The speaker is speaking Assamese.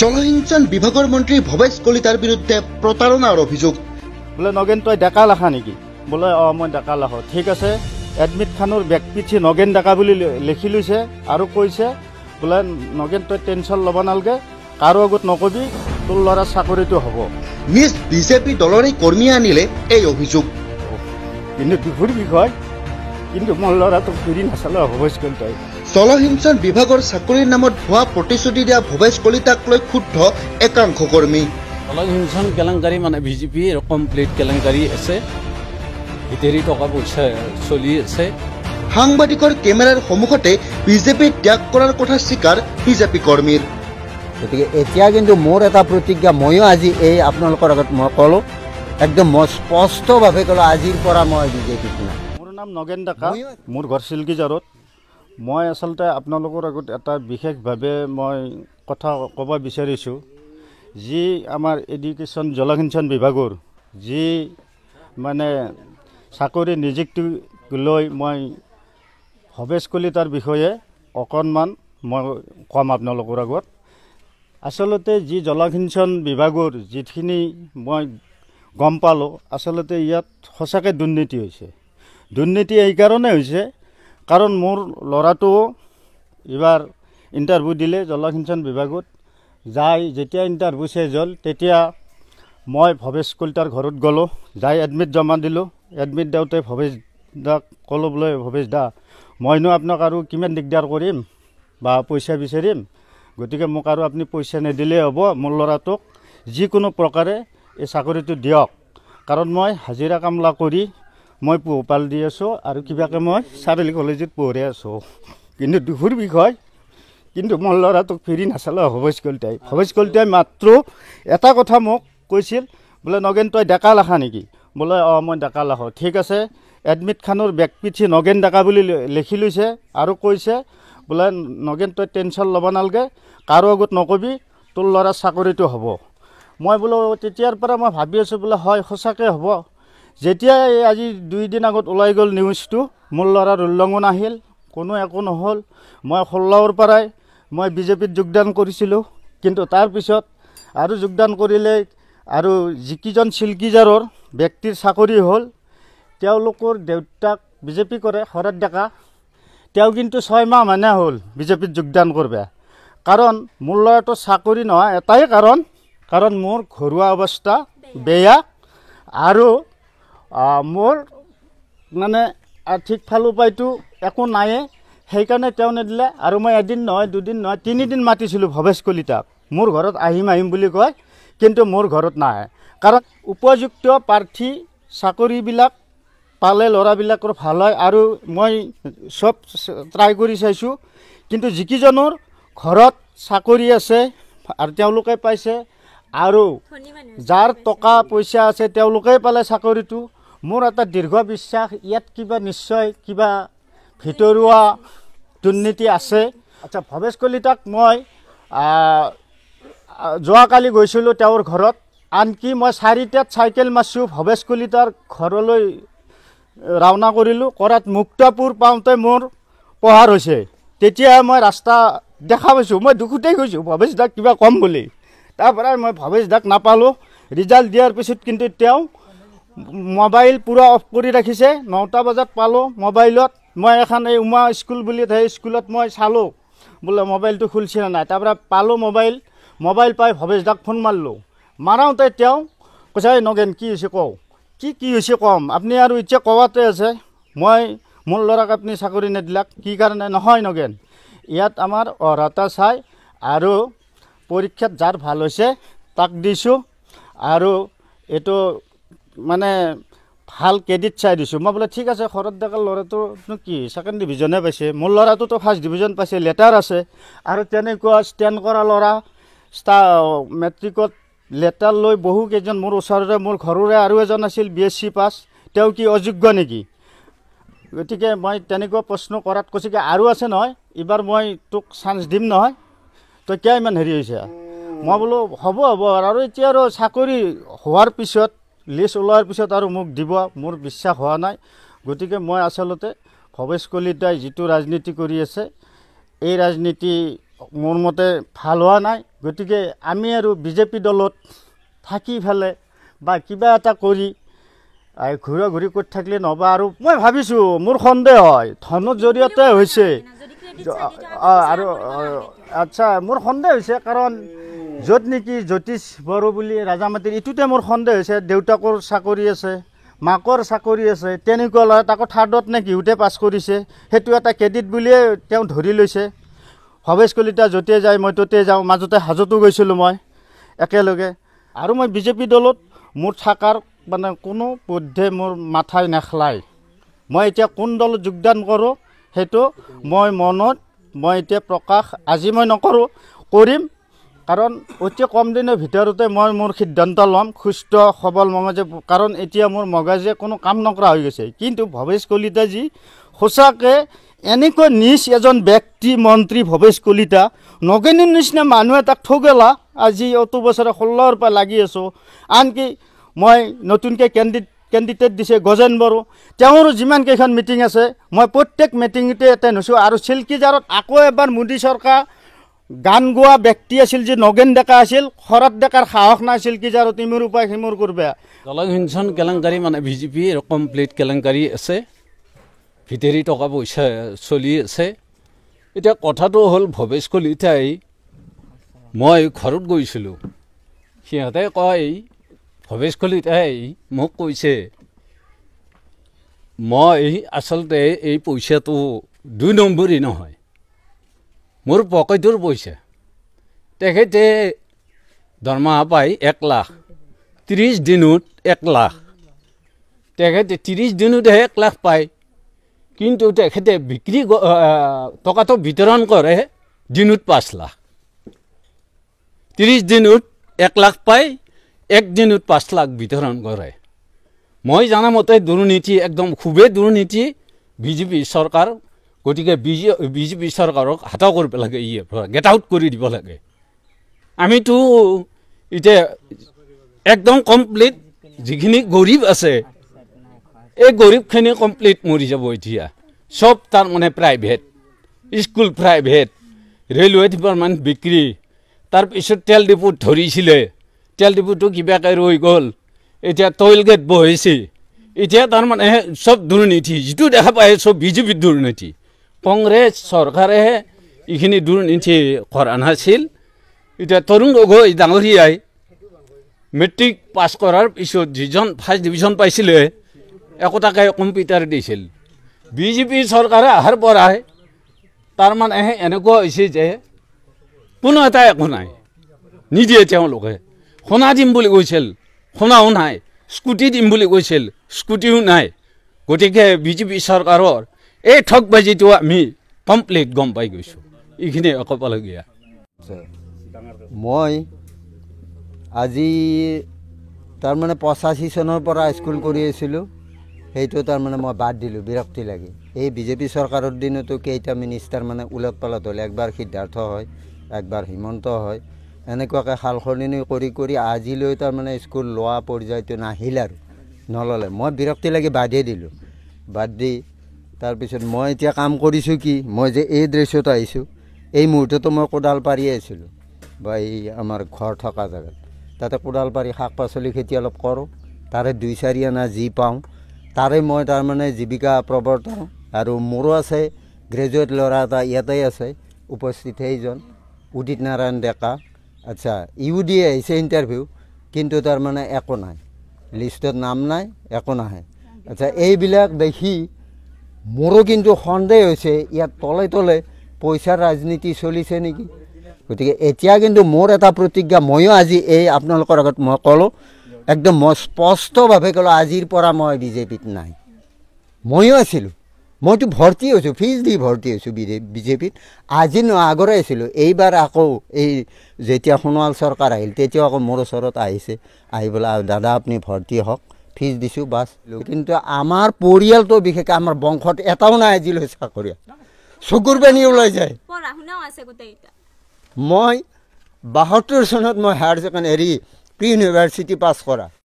জলসিঞ্চন বিভাগৰ মন্ত্ৰী ভৱেশ কলিতাৰ বিৰুদ্ধে প্ৰতাৰণাৰ অভিযোগ বোলে নগেন তই ডেকা লাখা নেকি বোলে অ মই ডেকা লাখ ঠিক আছে এডমিট খানৰ ব্যক্তিথি নগেন ডেকা বুলি লিখি লৈছে আৰু কৈছে বোলে নগেন তই টেনচন ল'ব নালাগে কাৰো আগত নকবি তোৰ ল'ৰাৰ চাকৰিটো হ'ব নিজ বিজেপি দলৰে কৰ্মী আনিলে এই অভিযোগ কিন্তু বিষয় কিন্তু মোৰ ল'ৰাটো ঘূৰি নাচালে হ'ব স্কুল তই চলসিঞ্চন বিভাগৰ চাকৰিৰ নামত ভুৱা প্ৰতিশ্ৰুতি দিয়া ভূপেশ কলিতাক লৈ ক্ষুদ্ধ একাংশ কৰ্মী চলসিঞ্চন কেলেংকাৰী মানে বিজেপিৰ কমপ্লিট কেলেংকাৰী আছে টকা পইচা চলি আছে সাংবাদিকৰ কেমেৰাৰ সন্মুখতে বিজেপি ত্যাগ কৰাৰ কথা স্বীকাৰ বিজেপি কৰ্মীৰ গতিকে এতিয়া কিন্তু মোৰ এটা প্ৰতিজ্ঞা ময়ো আজি এই আপোনালোকৰ আগত মই ক'লো একদম মই স্পষ্টভাৱে ক'লো আজিৰ পৰা মই বিজেপি নাম নগেন ডেকা মোৰ ঘৰ চিল্কিজাৰত মই আচলতে আপোনালোকৰ আগত এটা বিশেষভাৱে মই কথা ক'ব বিচাৰিছোঁ যি আমাৰ এডুকেশ্যন জলসিঞ্চন বিভাগৰ যি মানে চাকৰি নিযুক্তি লৈ মই ভৱেশ কলিতাৰ বিষয়ে অকণমান মই ক'ম আপোনালোকৰ আগত আচলতে যি জলসিঞ্চন বিভাগৰ যিখিনি মই গম পালোঁ আচলতে ইয়াত সঁচাকৈ দুৰ্নীতি হৈছে দুৰ্নীতি এইকাৰণে হৈছে কাৰণ মোৰ ল'ৰাটো এইবাৰ ইণ্টাৰভিউ দিলে জলসিঞ্চন বিভাগত যাই যেতিয়া ইণ্টাৰভিউ শেষ হ'ল তেতিয়া মই ভৱেশ কলিতাৰ ঘৰত গ'লোঁ যাই এডমিট জমা দিলোঁ এডমিট দিওঁতে ভৱেশ দাক ক'লোঁ বোলে ভৱেশ দা মইনো আপোনাক আৰু কিমান দিগদাৰ কৰিম বা পইচা বিচাৰিম গতিকে মোক আৰু আপুনি পইচা নিদিলেই হ'ব মোৰ ল'ৰাটোক যিকোনো প্ৰকাৰে এই চাকৰিটো দিয়ক কাৰণ মই হাজিৰা কামলা কৰি মই পোহপাল দি আছোঁ আৰু কিবাকে মই চাৰিআলি কলেজত পঢ়ি আছোঁ কিন্তু দুখৰ বিষয় কিন্তু মোৰ ল'ৰাটোক ফিৰি নাচালে ভৱেশ কলিতাই ভৱেশ কলিতাই মাত্ৰ এটা কথা মোক কৈছিল বোলে নগেন তই ডেকা লাখা নেকি বোলে অঁ মই ডেকা লাখ ঠিক আছে এডমিট এডমিটখানৰ ব্যক্তিথি নগেন ডেকা বুলি লিখি লৈছে আৰু কৈছে বোলে নগেন তই টেনশ্যন ল'ব নালাগে কাৰো আগত নক'বি তোৰ ল'ৰাৰ চাকৰিটো হ'ব মই বোলো তেতিয়াৰ পৰা মই ভাবি আছোঁ বোলে হয় সঁচাকৈ হ'ব যেতিয়া আজি দুই দিন আগত ওলাই গ'ল নিউজটো মোৰ ল'ৰাৰ উলংঘন আহিল কোনো একো নহ'ল মই ষোল্লৰ পৰাই মই বিজেপিত যোগদান কৰিছিলোঁ কিন্তু তাৰপিছত আৰু যোগদান কৰিলে আৰু যিকেইজন চিল্কিজাৰৰ ব্যক্তিৰ চাকৰি হ'ল তেওঁলোকৰ দেউতাক বিজেপি কৰে শৰত ডেকা তেওঁ কিন্তু ছয়মাহ মানে হ'ল বিজেপিত যোগদান কৰিব কাৰণ মোৰ ল'ৰাটো চাকৰি নহয় এটাই কাৰণ কাৰণ মোৰ ঘৰুৱা অৱস্থা বেয়া আৰু মোৰ মানে আৰ্থিক ফাল উপায়টো একো নাইয়ে সেইকাৰণে তেওঁ নিদিলে আৰু মই এদিন নহয় দুদিন নহয় তিনিদিন মাতিছিলোঁ ভৱেশ কলিতাক মোৰ ঘৰত আহিম আহিম বুলি কয় কিন্তু মোৰ ঘৰত নাহে কাৰণ উপযুক্ত প্ৰাৰ্থী চাকৰিবিলাক পালে ল'ৰাবিলাকৰ ভাল হয় আৰু মই চব ট্ৰাই কৰি চাইছোঁ কিন্তু যিকেইজনৰ ঘৰত চাকৰি আছে আৰু তেওঁলোকে পাইছে আৰু যাৰ টকা পইচা আছে তেওঁলোকেই পালে চাকৰিটো মোৰ এটা দীৰ্ঘ বিশ্বাস ইয়াত কিবা নিশ্চয় কিবা ভিতৰুৱা দুৰ্নীতি আছে আচ্ছা ভৱেশ কলিতাক মই যোৱাকালি গৈছিলোঁ তেওঁৰ ঘৰত আনকি মই চাৰিটাত চাইকেল মাৰিছোঁ ভৱেশ কলিতাৰ ঘৰলৈ ৰাওনা কৰিলোঁ কৰাত মুক্তাপুৰ পাওঁতে মোৰ পোহাৰ হৈছে তেতিয়া মই ৰাস্তা দেখা পাইছোঁ মই দুখতেই গৈছোঁ ভৱেশ দাক কিবা কম বুলি তাৰপৰাই মই ভৱেশ দাক নাপালোঁ ৰিজাল্ট দিয়াৰ পিছত কিন্তু তেওঁ মোবাইল পুরা অফ করে রাখিছে নটা বাজাত পালো মোবাইলত মই এখন এই উমা স্কুল বলে সেই স্কুলত মই চালো বোলে মোবাইলটো খুলছে না নাই তারপরে পালো মোবাইল মোবাইল পাই ভবেশ দাক ফোন মারলো মারাওতে তেও কোথায় নগেন কি হয়েছে কও কি কি হয়েছে কম আপনি আর ইচ্ছা কওয়াতে আছে মই মূল লড়াক আপনি চাকরি নেদিলাক কি কারণে নহয় নগেন ইয়াত আমার অর্হতা চাই আৰু পৰীক্ষাত যাৰ ভাল হৈছে তাক দিছোঁ আৰু এইটো মানে ভাল ক্ৰেডিট চাই দিছোঁ মই বোলে ঠিক আছে শৰত ডেকাৰ ল'ৰাটোনো কি ছেকেণ্ড ডিভিজনে পাইছে মোৰ ল'ৰাটোতো ফাৰ্ষ্ট ডিভিজন পাইছে লেটাৰ আছে আৰু তেনেকুৱা ষ্টেণ্ড কৰা ল'ৰা ষ্টা মেট্ৰিকত লেটাৰ লৈ বহুকেইজন মোৰ ওচৰৰে মোৰ ঘৰৰে আৰু এজন আছিল বি এছ চি পাছ তেওঁ কি অযোগ্য নেকি গতিকে মই তেনেকুৱা প্ৰশ্ন কৰাত কৈছোঁ কি আৰু আছে নহয় এইবাৰ মই তোক চান্স দিম নহয় তই কিয় ইমান হেৰি হৈছে মই বোলো হ'ব হ'ব আৰু এতিয়া আৰু চাকৰি হোৱাৰ পিছত লিষ্ট ওলোৱাৰ পিছত আৰু মোক দিব মোৰ বিশ্বাস হোৱা নাই গতিকে মই আচলতে ভৱেশ কলিতাই যিটো ৰাজনীতি কৰি আছে এই ৰাজনীতি মোৰ মতে ভাল হোৱা নাই গতিকে আমি আৰু বিজেপি দলত থাকি পেলাই বা কিবা এটা কৰি ঘূৰা ঘূৰি কৰি থাকিলে নহ'ব আৰু মই ভাবিছোঁ মোৰ সন্দেহ হয় ধনৰ জৰিয়তে হৈছে আৰু আচ্ছা মোৰ সন্দেহ হৈছে কাৰণ য'ত নেকি জ্যোতিষ বড়ো বুলি ৰাজামাটিৰ এইটোতে মোৰ সন্দেহ হৈছে দেউতাকৰ চাকৰি আছে মাকৰ চাকৰি আছে তেনেকুৱা ল'ৰা তাকো থাৰ্ডত নে কিহুতে পাছ কৰিছে সেইটো এটা ক্ৰেডিট বুলিয়ে তেওঁ ধৰি লৈছে ভৱেশ কলিতা য'তে যায় মই ত'তে যাওঁ মাজতে হাজতো গৈছিলোঁ মই একেলগে আৰু মই বিজেপি দলত মোৰ থকাৰ মানে কোনো বোধে মোৰ মাথাই নেখলায় মই এতিয়া কোন দলত যোগদান কৰোঁ সেইটো মই মনত মই এতিয়া প্ৰকাশ আজি মই নকৰোঁ কৰিম কাৰণ অতি কম দিনৰ ভিতৰতে মই মোৰ সিদ্ধান্ত ল'ম সুস্থ সবল মগজে কাৰণ এতিয়া মোৰ মগজে কোনো কাম নকৰা হৈ গৈছে কিন্তু ভৱেশ কলিতাজী সঁচাকৈ এনেকৈ নিজ এজন ব্যক্তি মন্ত্ৰী ভৱেশ কলিতা নগেনীৰ নিচিনা মানুহে তাক ঠগেলা আজি অতো বছৰে ষোল্লৰ পৰা লাগি আছোঁ আনকি মই নতুনকৈ কেণ্ডিডেট কেণ্ডিডেট দিছে গজেন বড়ো তেওঁৰো যিমানকেইখন মিটিং আছে মই প্ৰত্যেক মিটিঙতে এটেণ্ড হৈছোঁ আৰু চিল্কিজাৰত আকৌ এবাৰ মোদী চৰকাৰ গান গোৱা ব্যক্তি আছিল যে নগেন ডেকা আছিল শৰত ডেকাৰ সাহস নাছিল কি যাৰ তিমুৰ উপায় সিমুৰ কৰিব জলসিঞ্চন কেলেংকাৰী মানে বি জে পি কমপ্লিট কেলেংকাৰী আছে ভিতৰি টকা পইচা চলি আছে এতিয়া কথাটো হ'ল ভৱেশ কলিতাই মই ঘৰত গৈছিলোঁ সিহঁতে কয় ভৱেশ কলিতাই মোক কৈছে মই আচলতে এই পইচাটো দুই নম্বৰী নহয় মোৰ পকেটৰ পইচা তেখেতে দৰমহা পায় এক লাখ ত্ৰিছ দিনত এক লাখ তেখেতে ত্ৰিছ দিনতহে এক লাখ পায় কিন্তু তেখেতে বিক্ৰী টকাটো বিতৰণ কৰে দিনত পাঁচ লাখ ত্ৰিছ দিনত এক লাখ পায় এক দিনত পাঁচ লাখ বিতৰণ কৰে মই জনামতে দুৰ্নীতি একদম খুবেই দুৰ্নীতি বিজেপি চৰকাৰ গতিকে বিজি বিজেপি চৰকাৰক হাতা কৰিব লাগে ইয়ে পৰা গেট আউট কৰি দিব লাগে আমিতো এতিয়া একদম কমপ্লিট যিখিনি গৰীব আছে এই গৰীবখিনি কমপ্লিট মৰি যাব এতিয়া চব তাৰমানে private school private railway department বিক্ৰী তাৰপিছত তেল ডিপুত ধৰিছিলে তেল ডিপুটো কিবাকৈ ৰৈ গ'ল এতিয়া তৈল গেট বহিছে এতিয়া তাৰমানে চব দুৰ্নীতি যিটো দেখা পাই চব বিজেপিৰ দুৰ্নীতি কংগ্ৰেছ চৰকাৰেহে এইখিনি দুৰ্নীতি কৰা নাছিল এতিয়া তৰুণ গগৈ ডাঙৰীয়াই মেট্ৰিক পাছ কৰাৰ পিছত যিজন ফাৰ্ষ্ট ডিভিজন পাইছিলে একোটাকে কম্পিউটাৰ দিছিল বি জে পি চৰকাৰে অহাৰ পৰাই তাৰমানে এনেকুৱা হৈছে যে কোনো এটা একো নাই নিদিয়ে তেওঁলোকে সোণা দিম বুলি কৈছিল সোণাও নাই স্কুটি দিম বুলি কৈছিল স্কুটিও নাই গতিকে বিজেপি চৰকাৰৰ এই ঠগবাজিটো আমি কমপ্লিট গম পাই গৈছোঁ এইখিনি ক'বলগীয়া মই আজি তাৰমানে পঁচাশী চনৰ পৰা স্কুল কৰি আছিলোঁ সেইটো তাৰমানে মই বাদ দিলোঁ বিৰক্তি লাগে এই বিজেপি চৰকাৰৰ দিনতো কেইটা মিনিষ্টাৰ মানে ওলট পালট হ'ল একবাৰ সিদ্ধাৰ্থ হয় একবাৰ হিমন্ত হয় এনেকুৱাকৈ সাল সলনি কৰি কৰি আজিলৈ তাৰমানে স্কুল লোৱা পৰ্যায়টো নাহিল আৰু নল'লে মই বিৰক্তি লাগি বাদেই দিলোঁ বাদ দি তাৰপিছত মই এতিয়া কাম কৰিছোঁ কি মই যে এই ড্ৰেছত আহিছোঁ এই মুহূৰ্ততো মই কোদাল পাৰি আহিছিলোঁ বা এই আমাৰ ঘৰ থকা জেগাত তাতে কোদাল পাৰি শাক পাচলি খেতি অলপ কৰোঁ তাৰে দুই চাৰি আনা যি পাওঁ তাৰে মই তাৰমানে জীৱিকা প্ৰৱৰ্তন আৰু মোৰো আছে গ্ৰেজুৱেট ল'ৰা এটা ইয়াতে আছে উপস্থিত সেইজন উদিত নাৰায়ণ ডেকা আচ্ছা ইউ দি আহিছে ইণ্টাৰভিউ কিন্তু তাৰমানে একো নাই লিষ্টত নাম নাই একো নাহে আচ্ছা এইবিলাক দেখি মোৰো কিন্তু সন্দেহ হৈছে ইয়াত তলে তলে পইচাৰ ৰাজনীতি চলিছে নেকি গতিকে এতিয়া কিন্তু মোৰ এটা প্ৰতিজ্ঞা ময়ো আজি এই আপোনালোকৰ আগত মই ক'লোঁ একদম মই স্পষ্টভাৱে ক'লোঁ আজিৰ পৰা মই বিজেপিত নাই ময়ো আছিলোঁ মইতো ভৰ্তি হৈছোঁ ফিজ দি ভৰ্তি হৈছোঁ বিজে বিজেপিত আজি নহয় আগৰে আছিলোঁ এইবাৰ আকৌ এই যেতিয়া সোণোৱাল চৰকাৰ আহিল তেতিয়াও আকৌ মোৰ ওচৰত আহিছে আহি পেলাই দাদা আপুনি ভৰ্তি হওক ফিজ দিছোঁ বাছ কিন্তু আমাৰ পৰিয়ালটো বিশেষকৈ আমাৰ বংশত এটাও নাই আজিলৈ চাকৰিয়াল চকুৰ পানী ওলাই যায় মই বাসত্তৰ চনত মই higher secondary pre university pass কৰা